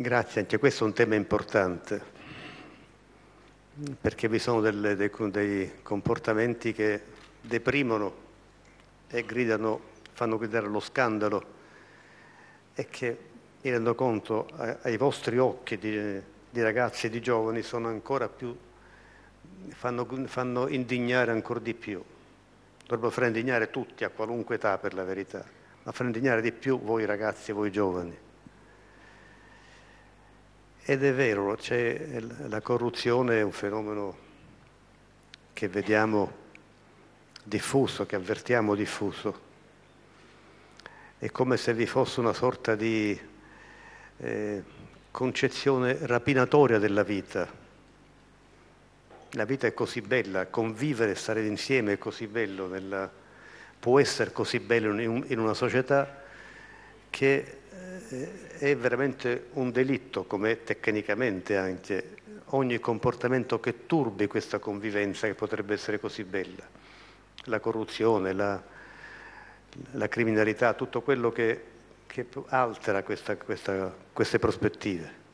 Grazie, anche questo è un tema importante, perché vi sono delle, dei, dei, comportamenti che deprimono e gridano, fanno gridare lo scandalo e che, mi rendo conto, ai vostri occhi di, di ragazzi e di giovani sono ancora più, fanno, fanno indignare ancora di più. Dovrebbero far indignare tutti a qualunque età per la verità, ma far indignare di più voi ragazzi e voi giovani ed è vero, la corruzione è un fenomeno che vediamo diffuso, che avvertiamo diffuso. È come se vi fosse una sorta di eh, concezione rapinatoria della vita. La vita è così bella, convivere, e stare insieme è così bello, nella, può essere così bello in, in una società che eh, è veramente un delitto, come tecnicamente anche, ogni comportamento che turbi questa convivenza che potrebbe essere così bella. La corruzione, la, la criminalità, tutto quello che, che altera questa, questa, queste prospettive.